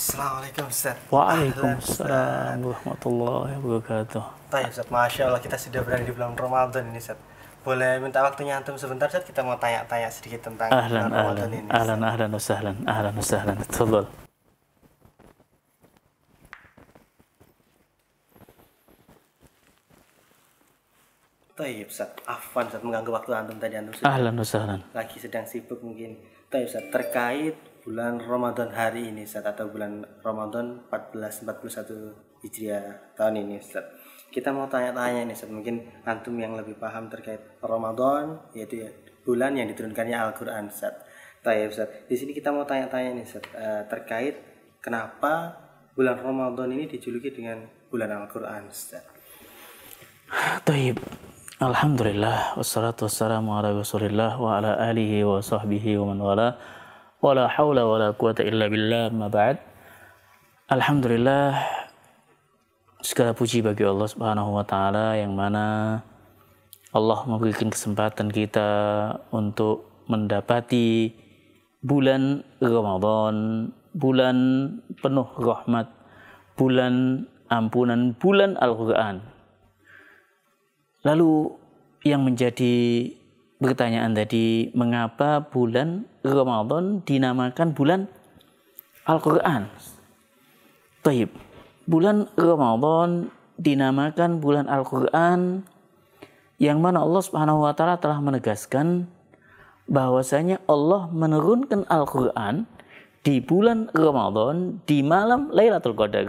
Assalamualaikum Ustaz. Waalaikumsalam warahmatullahi wabarakatuh. Tanya Ustaz, Masya Allah kita sudah berada di bulan Ramadan ini Ustaz. Boleh minta waktunya antum sebentar Ustaz, kita mau tanya-tanya sedikit tentang ahlan, Ramadan ahlan, ini. Ustaz. Ahlan, ahlan, usahlan, ahlan, usahlan, tafadhol. Taib Ustaz, afwan Ustaz mengganggu waktu antum tadi antum sudah. Ahlan, ahlan. Lagi sedang sibuk mungkin. Tayyib Ustaz, terkait bulan Ramadan hari ini set atau bulan Ramadan 1441 Hijriah tahun ini Ustaz. Kita mau tanya-tanya nih Ustaz, mungkin antum yang lebih paham terkait Ramadan yaitu bulan yang diturunkannya Al-Qur'an Ustaz. Tanya Ustaz, di sini kita mau tanya-tanya nih Ustaz eh, terkait kenapa bulan Ramadan ini dijuluki dengan bulan Al-Qur'an Ustaz. Taib. Alhamdulillah wassalatu wassalamu ala Rasulillah wa ala alihi wa sahbihi wa man wala wala haula wala quwata illa billah ma ba'd. Alhamdulillah segala puji bagi Allah Subhanahu wa taala yang mana Allah memberikan kesempatan kita untuk mendapati bulan Ramadan, bulan penuh rahmat, bulan ampunan, bulan Al-Qur'an. Lalu yang menjadi pertanyaan tadi, mengapa bulan Ramadan dinamakan bulan Al-Quran? Taib. Bulan Ramadan dinamakan bulan Al-Quran yang mana Allah Subhanahu wa taala telah menegaskan bahwasanya Allah menurunkan Al-Qur'an di bulan Ramadan di malam Lailatul Qadar.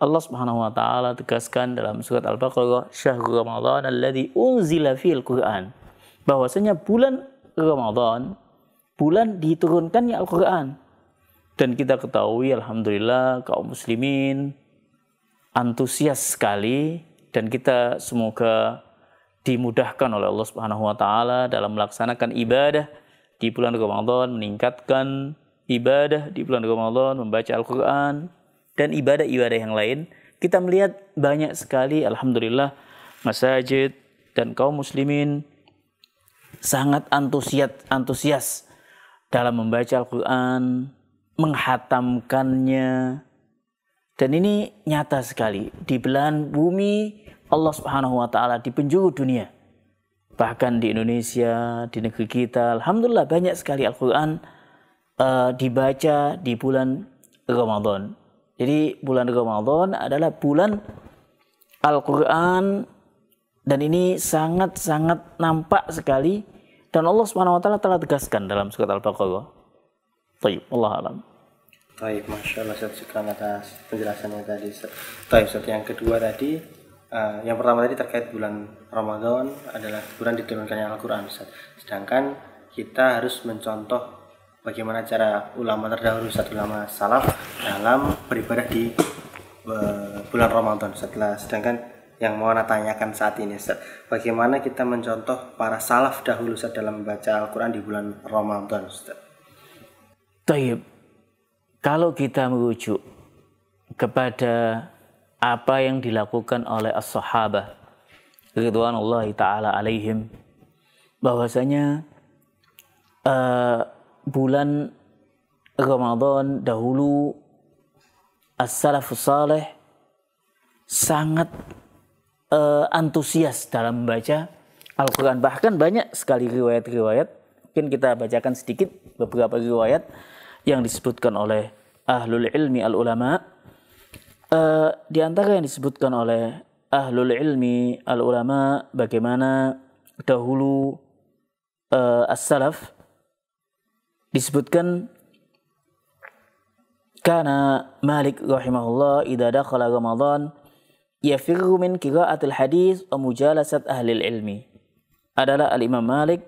Allah Subhanahu wa taala tegaskan dalam surat Al-Baqarah, "Syahrul Ramadan alladzi unzila fil Qur'an." bahwasanya bulan Ramadan bulan diturunkannya Al-Qur'an. Dan kita ketahui alhamdulillah kaum muslimin antusias sekali dan kita semoga dimudahkan oleh Allah Subhanahu wa taala dalam melaksanakan ibadah di bulan Ramadan, meningkatkan ibadah di bulan Ramadan, membaca Al-Qur'an dan ibadah-ibadah yang lain. Kita melihat banyak sekali alhamdulillah masajid dan kaum muslimin sangat antusias antusias dalam membaca Al-Qur'an, menghatamkannya. Dan ini nyata sekali di belahan bumi Allah Subhanahu wa taala di penjuru dunia. Bahkan di Indonesia, di negeri kita, alhamdulillah banyak sekali Al-Qur'an uh, dibaca di bulan Ramadan. Jadi bulan Ramadan adalah bulan Al-Qur'an dan ini sangat-sangat nampak sekali dan Allah Subhanahu wa taala telah tegaskan dalam surat Al-Baqarah. Baik, Allah alam. Baik, Masya Allah, saya suka atas penjelasannya tadi. Baik, Ustaz, yang kedua tadi, uh, yang pertama tadi terkait bulan Ramadan adalah bulan diturunkannya Al-Quran, Sedangkan kita harus mencontoh bagaimana cara ulama terdahulu, satu ulama salaf dalam beribadah di uh, bulan Ramadan. Setelah, sedangkan yang mau Anda tanyakan saat ini Ustaz. Bagaimana kita mencontoh para salaf dahulu Ustaz dalam membaca Al-Quran di bulan Ramadan Ustaz? Taib. Kalau kita merujuk kepada apa yang dilakukan oleh as-sahabah Allah taala alaihim bahwasanya uh, bulan Ramadan dahulu as-salafus salih sangat uh, antusias dalam membaca Al-Quran. Bahkan banyak sekali riwayat-riwayat, mungkin kita bacakan sedikit beberapa riwayat yang disebutkan oleh ahlul ilmi al-ulama. Uh, di antara yang disebutkan oleh ahlul ilmi al-ulama bagaimana dahulu uh, as-salaf disebutkan karena Malik rahimahullah idza dakhala Ramadan yafirru min qira'atil hadis wa mujalasat ahli ilmi adalah Al-Imam Malik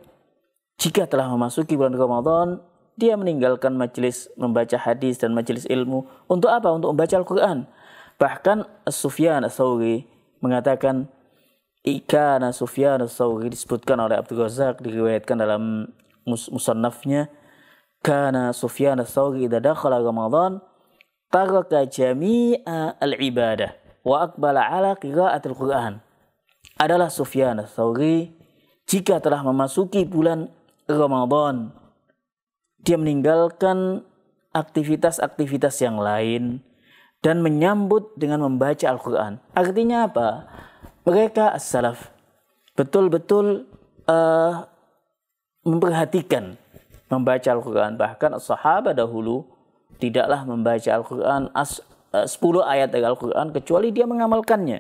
jika telah memasuki bulan Ramadan dia meninggalkan majelis membaca hadis dan majelis ilmu untuk apa? Untuk membaca Al-Qur'an. Bahkan Sufyan As-Sauri mengatakan Ikana Sufyan As-Sauri disebutkan oleh Abdul Razak diriwayatkan dalam mus musannafnya Kana Sufyan As-Sauri idza dakhala Ramadan taraka jami'a al-ibadah wa akbala ala qiraatil Quran adalah Sufyan Tsauri jika telah memasuki bulan Ramadan dia meninggalkan aktivitas-aktivitas yang lain dan menyambut dengan membaca Al-Quran. Artinya apa? Mereka as-salaf betul-betul uh, memperhatikan membaca Al-Quran. Bahkan sahabat dahulu tidaklah membaca Al-Quran 10 eh, ayat dari Al-Quran kecuali dia mengamalkannya.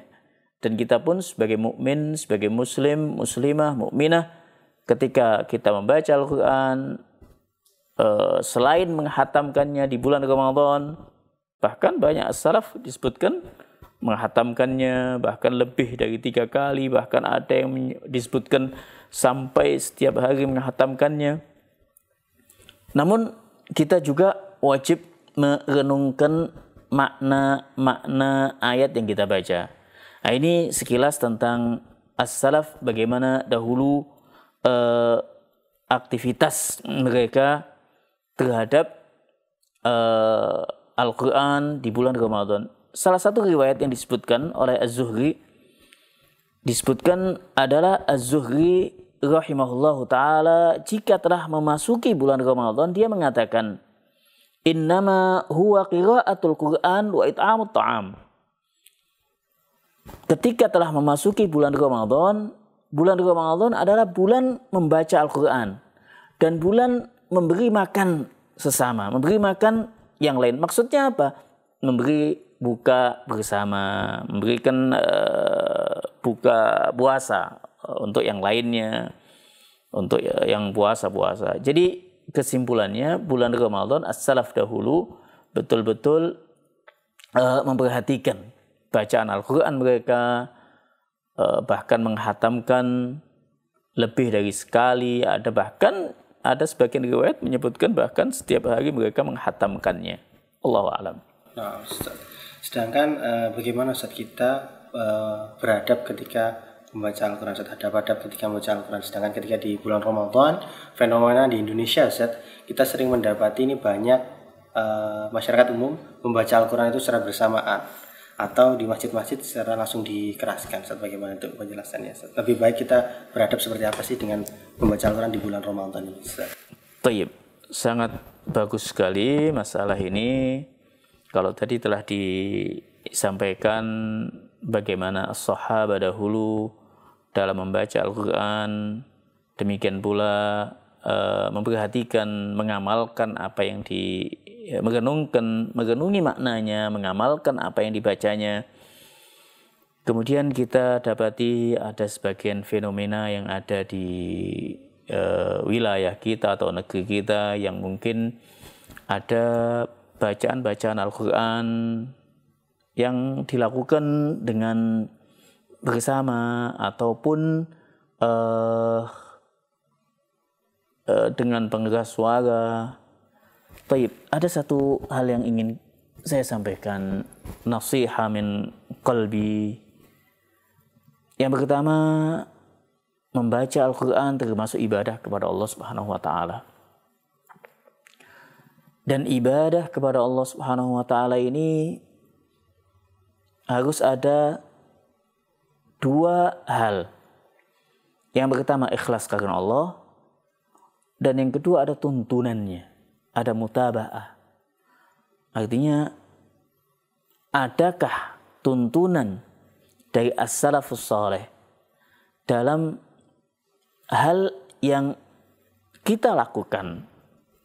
Dan kita pun sebagai mukmin, sebagai muslim, muslimah, mukminah, ketika kita membaca Al-Quran, eh, selain menghatamkannya di bulan Ramadan, bahkan banyak salaf disebutkan menghatamkannya bahkan lebih dari tiga kali, bahkan ada yang disebutkan sampai setiap hari menghatamkannya. Namun kita juga wajib merenungkan makna-makna ayat yang kita baca. Nah, ini sekilas tentang as-salaf bagaimana dahulu uh, aktivitas mereka terhadap uh, Al-Quran di bulan Ramadan. Salah satu riwayat yang disebutkan oleh Az-Zuhri disebutkan adalah Az-Zuhri rahimahullahu taala jika telah memasuki bulan Ramadan dia mengatakan Innama huwa qira'atul Qur'an wa it'amut ta'am. Ketika telah memasuki bulan Ramadan, bulan Ramadan adalah bulan membaca Al-Qur'an dan bulan memberi makan sesama, memberi makan yang lain. Maksudnya apa? Memberi buka bersama, memberikan uh, buka puasa eh, untuk yang lainnya, untuk yang puasa puasa. Jadi kesimpulannya bulan Ramadan as-salaf dahulu betul-betul uh, memperhatikan bacaan Al-Quran mereka, uh, bahkan menghatamkan lebih dari sekali, ada bahkan ada sebagian riwayat menyebutkan bahkan setiap hari mereka menghatamkannya. Allah alam. Nah, sedangkan uh, bagaimana saat kita uh, beradab ketika membaca Al-Quran Ustaz hadap-hadap ketika membaca Al-Quran sedangkan ketika di bulan Ramadan fenomena di Indonesia Ustaz kita sering mendapati ini banyak uh, masyarakat umum membaca Al-Quran itu secara bersamaan atau di masjid-masjid secara langsung dikeraskan Ustaz bagaimana itu penjelasannya Ustaz lebih baik kita beradab seperti apa sih dengan membaca Al-Quran di bulan Ramadan ini Ustaz Taib, sangat bagus sekali masalah ini kalau tadi telah disampaikan bagaimana sahabat dahulu dalam membaca Al-Quran, demikian pula e, memperhatikan, mengamalkan apa yang di ya, merenungkan, merenungi maknanya, mengamalkan apa yang dibacanya. Kemudian kita dapati ada sebagian fenomena yang ada di e, wilayah kita atau negeri kita yang mungkin ada bacaan-bacaan Al-Quran yang dilakukan dengan bersama ataupun uh, uh, dengan pengeras suara. Baik, ada satu hal yang ingin saya sampaikan nasihat min Kolbi. Yang pertama, membaca Al-Qur'an termasuk ibadah kepada Allah Subhanahu wa taala. Dan ibadah kepada Allah Subhanahu wa taala ini harus ada dua hal. Yang pertama ikhlas karena Allah dan yang kedua ada tuntunannya, ada mutabaah. Artinya adakah tuntunan dari as-salafus saleh dalam hal yang kita lakukan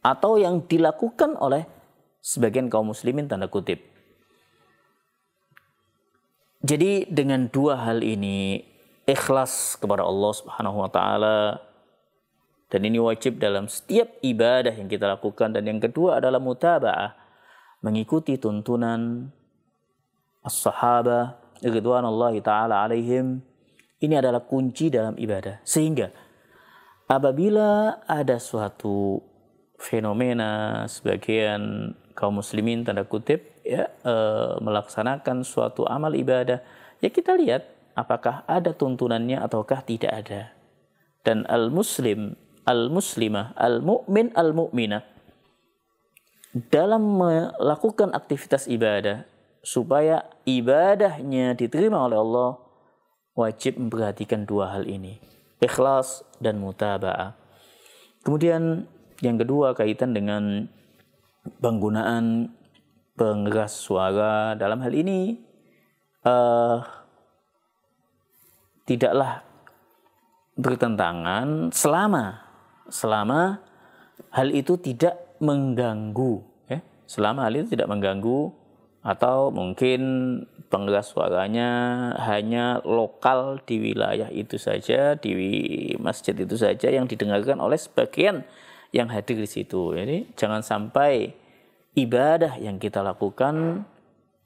atau yang dilakukan oleh sebagian kaum muslimin tanda kutip jadi dengan dua hal ini, ikhlas kepada Allah Subhanahu wa taala dan ini wajib dalam setiap ibadah yang kita lakukan dan yang kedua adalah mutabaah mengikuti tuntunan as-sahabah ridwanullahi taala alaihim ini adalah kunci dalam ibadah sehingga apabila ada suatu fenomena sebagian kaum muslimin tanda kutip ya e, melaksanakan suatu amal ibadah ya kita lihat apakah ada tuntunannya ataukah tidak ada dan al muslim al muslimah al mukmin al mukminah dalam melakukan aktivitas ibadah supaya ibadahnya diterima oleh Allah wajib memperhatikan dua hal ini ikhlas dan mutaba'ah kemudian yang kedua kaitan dengan penggunaan pengeras suara dalam hal ini uh, tidaklah bertentangan selama selama hal itu tidak mengganggu ya selama hal itu tidak mengganggu atau mungkin pengeras suaranya hanya lokal di wilayah itu saja di masjid itu saja yang didengarkan oleh sebagian yang hadir di situ. Jadi jangan sampai ibadah yang kita lakukan,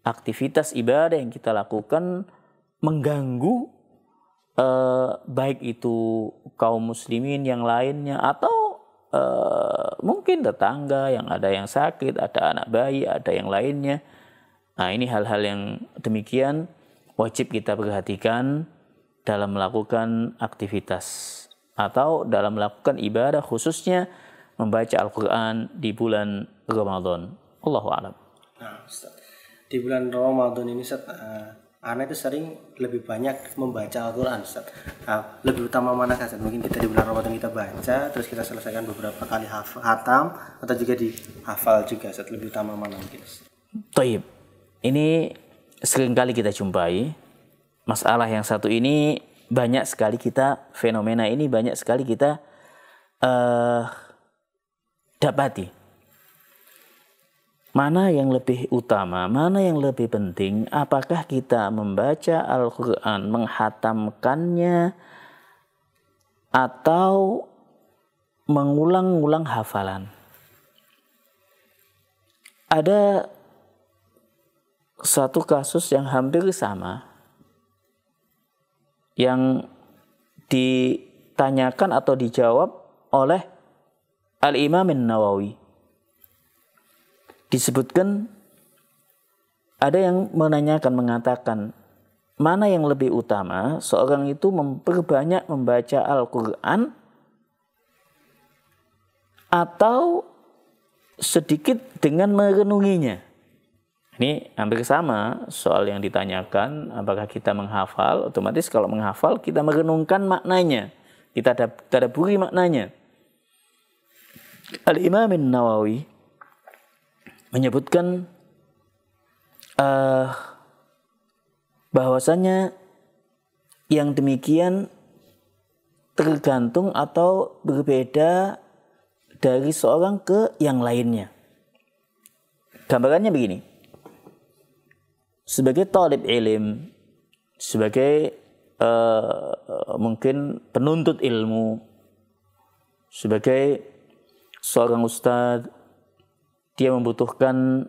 aktivitas ibadah yang kita lakukan mengganggu eh, baik itu kaum muslimin yang lainnya atau eh, mungkin tetangga yang ada yang sakit, ada anak bayi, ada yang lainnya. Nah, ini hal-hal yang demikian wajib kita perhatikan dalam melakukan aktivitas atau dalam melakukan ibadah khususnya membaca Al-Quran di bulan Ramadan. Allahu alam. Nah, Di bulan Ramadan ini Ustaz, uh, anak itu sering lebih banyak membaca Al-Quran Uh, lebih utama mana Ustaz? Mungkin kita di bulan Ramadan kita baca, terus kita selesaikan beberapa kali hatam, atau juga di hafal juga Ustaz. Lebih utama mana mungkin Ustaz? Taib. Ini seringkali kita jumpai. Masalah yang satu ini banyak sekali kita fenomena ini banyak sekali kita uh, dapati. Mana yang lebih utama, mana yang lebih penting, apakah kita membaca Al-Quran, menghatamkannya, atau mengulang-ulang hafalan. Ada satu kasus yang hampir sama yang ditanyakan atau dijawab oleh Al-Imam Nawawi disebutkan ada yang menanyakan mengatakan mana yang lebih utama seorang itu memperbanyak membaca Al-Qur'an atau sedikit dengan merenunginya. Ini hampir sama soal yang ditanyakan apakah kita menghafal otomatis kalau menghafal kita merenungkan maknanya, kita tadaburi maknanya. Al-Imam Nawawi menyebutkan uh, bahwasanya yang demikian tergantung atau berbeda dari seorang ke yang lainnya. Gambarannya begini. Sebagai talib ilim, sebagai uh, mungkin penuntut ilmu, sebagai seorang ustadz dia membutuhkan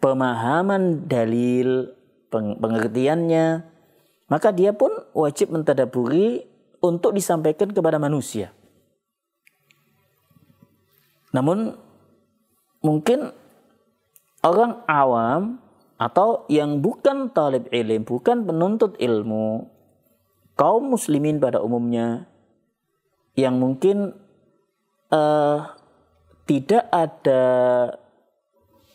pemahaman dalil pengertiannya maka dia pun wajib mentadaburi untuk disampaikan kepada manusia namun mungkin orang awam atau yang bukan talib ilim bukan penuntut ilmu kaum muslimin pada umumnya yang mungkin uh, tidak ada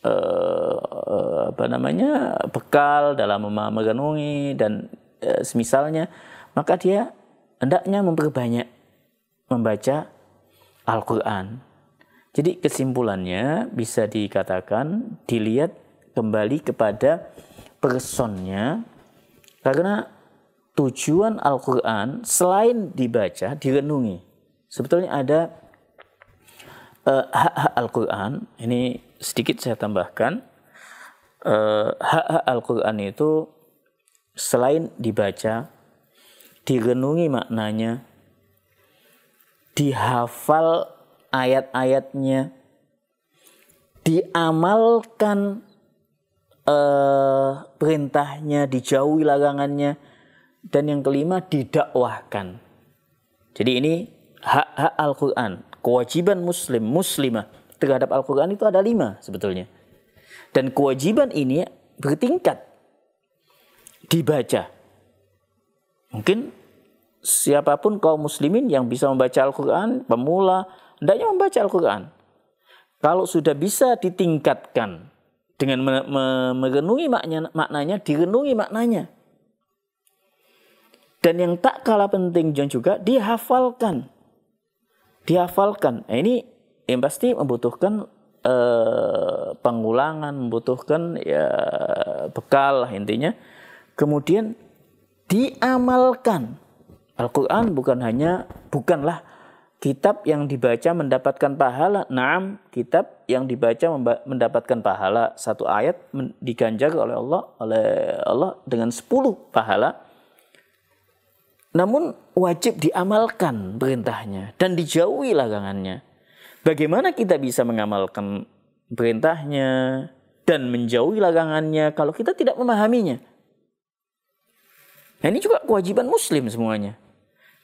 uh, apa namanya bekal dalam memegangi dan uh, semisalnya, maka dia hendaknya memperbanyak membaca Al-Quran. Jadi kesimpulannya bisa dikatakan dilihat kembali kepada personnya karena tujuan Al-Quran selain dibaca, direnungi. Sebetulnya ada Eh, hak-hak uh, Al-Quran, ini sedikit saya tambahkan, uh, hak-hak Al-Quran itu selain dibaca, direnungi maknanya, dihafal ayat-ayatnya, diamalkan uh, perintahnya, dijauhi larangannya, dan yang kelima didakwahkan. Jadi ini hak-hak Al-Quran Kewajiban muslim, muslimah terhadap Al-Quran itu ada lima sebetulnya. Dan kewajiban ini bertingkat dibaca. Mungkin siapapun kaum muslimin yang bisa membaca Al-Quran, pemula, hendaknya membaca Al-Quran. Kalau sudah bisa ditingkatkan dengan merenungi maknanya, maknanya, direnungi maknanya. Dan yang tak kalah penting John juga dihafalkan dihafalkan. Nah, ini yang pasti membutuhkan eh, pengulangan, membutuhkan ya bekal lah intinya. Kemudian diamalkan. Al-Qur'an bukan hanya bukanlah kitab yang dibaca mendapatkan pahala. Naam, kitab yang dibaca mendapatkan pahala. Satu ayat diganjar oleh Allah oleh Allah dengan sepuluh pahala namun wajib diamalkan perintahnya dan dijauhi larangannya. Bagaimana kita bisa mengamalkan perintahnya dan menjauhi larangannya kalau kita tidak memahaminya? Nah, ini juga kewajiban muslim semuanya.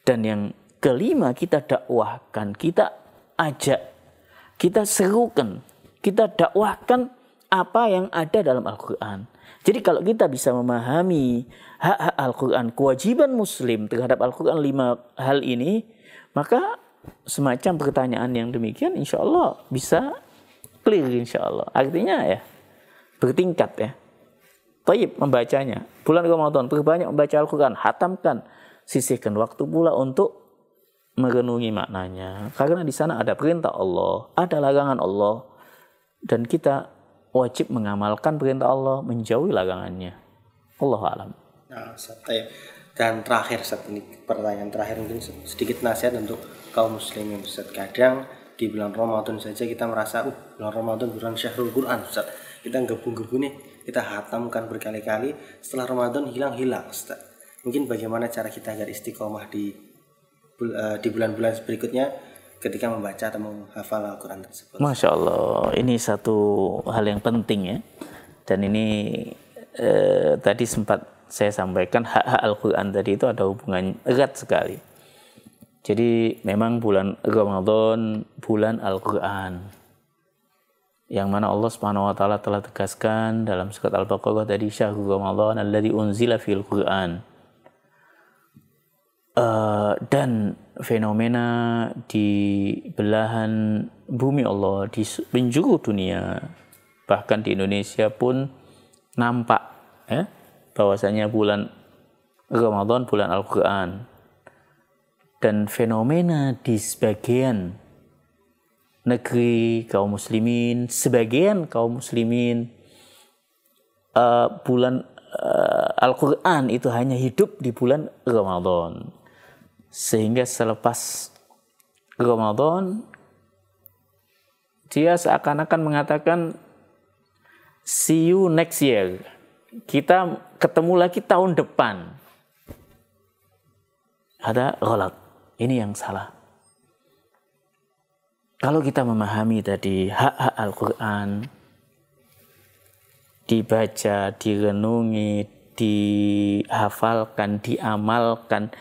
Dan yang kelima kita dakwahkan, kita ajak, kita serukan, kita dakwahkan apa yang ada dalam Al-Quran. Jadi kalau kita bisa memahami hak-hak Al-Quran, kewajiban Muslim terhadap Al-Quran lima hal ini, maka semacam pertanyaan yang demikian insya Allah bisa clear insya Allah. Artinya ya bertingkat ya. Taib membacanya. Bulan Ramadan perbanyak membaca Al-Quran. Hatamkan. Sisihkan waktu pula untuk merenungi maknanya. Karena di sana ada perintah Allah. Ada larangan Allah. Dan kita wajib mengamalkan perintah Allah, menjauhi larangannya. Allah alam. Nah, eh, dan terakhir saat ini pertanyaan terakhir mungkin sedikit nasihat untuk kaum muslimin Ustaz. Kadang di bulan Ramadan saja kita merasa uh bulan Ramadan bulan syahrul Quran Ustaz. Kita gebu-gebu nih, kita hatamkan berkali-kali setelah Ramadan hilang-hilang Ustaz. Mungkin bagaimana cara kita agar istiqomah di eh, di bulan-bulan berikutnya ketika membaca atau menghafal Al-Quran tersebut. Masya Allah, ini satu hal yang penting ya. Dan ini eh, tadi sempat saya sampaikan hak-hak Al-Quran tadi itu ada hubungan erat sekali. Jadi memang bulan Ramadan bulan Al-Quran. Yang mana Allah Subhanahu wa taala telah tegaskan dalam surat Al-Baqarah tadi syahrul Ramadan alladzi unzila fil Quran Eh, dan fenomena di belahan bumi Allah di penjuru dunia bahkan di Indonesia pun nampak ya bahwasanya bulan Ramadan bulan Al-Qur'an dan fenomena di sebagian negeri kaum muslimin sebagian kaum muslimin uh, bulan uh, Al-Qur'an itu hanya hidup di bulan Ramadan sehingga selepas Ramadan dia seakan-akan mengatakan see you next year. Kita ketemu lagi tahun depan. Ada rolat. Ini yang salah. Kalau kita memahami tadi hak-hak Al-Quran, dibaca, direnungi, dihafalkan, diamalkan,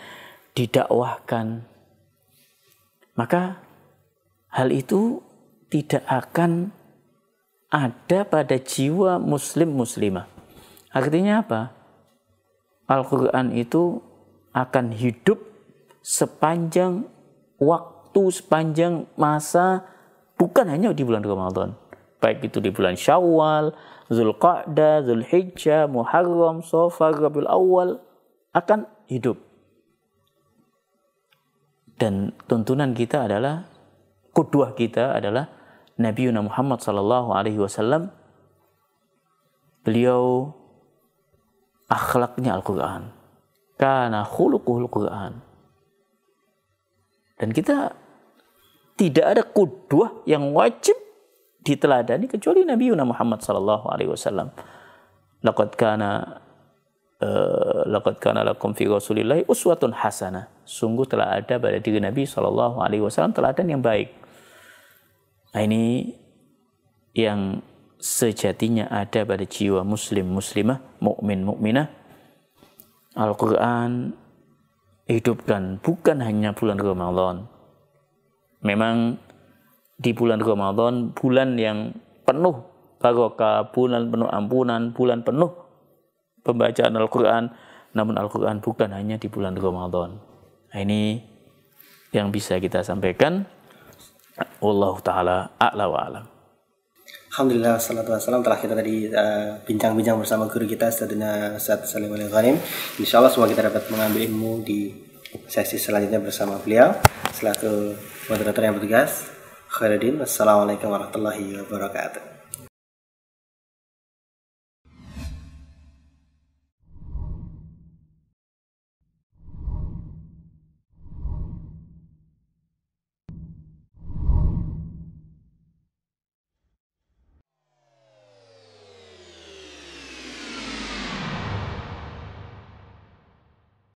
didakwahkan, maka hal itu tidak akan ada pada jiwa muslim muslimah. Artinya apa? Al-Quran itu akan hidup sepanjang waktu, sepanjang masa, bukan hanya di bulan Ramadan. Baik itu di bulan Syawal, Zulqa'dah, Zulhijjah, Muharram, Sofar, Rabiul Awal, akan hidup dan tuntunan kita adalah kudwah kita adalah Nabi Muhammad sallallahu alaihi wasallam beliau akhlaknya Al-Qur'an karena khuluquhul Qur'an dan kita tidak ada kudwah yang wajib diteladani kecuali Nabi Muhammad sallallahu alaihi wasallam laqad kana Eh, laqad kana lakum fi uswatun hasana Sungguh telah ada pada diri Nabi Shallallahu alaihi wasallam teladan yang baik. Nah, ini yang sejatinya ada pada jiwa muslim muslimah, mukmin mukminah. Al-Qur'an hidupkan bukan hanya bulan Ramadan. Memang di bulan Ramadan bulan yang penuh barokah, bulan penuh ampunan, bulan penuh pembacaan Al-Quran, namun Al-Quran bukan hanya di bulan Ramadan. Nah, ini yang bisa kita sampaikan. Allah ta'ala a'la wa alam. Alhamdulillah, salatu wassalam. Telah kita tadi eh, bincang-bincang uh, bersama guru kita, setelah Ustadz Salim al Insya Allah semua kita dapat mengambil ilmu di sesi selanjutnya bersama beliau. Selaku moderator yang bertugas, Khairuddin. Assalamualaikum warahmatullahi wabarakatuh.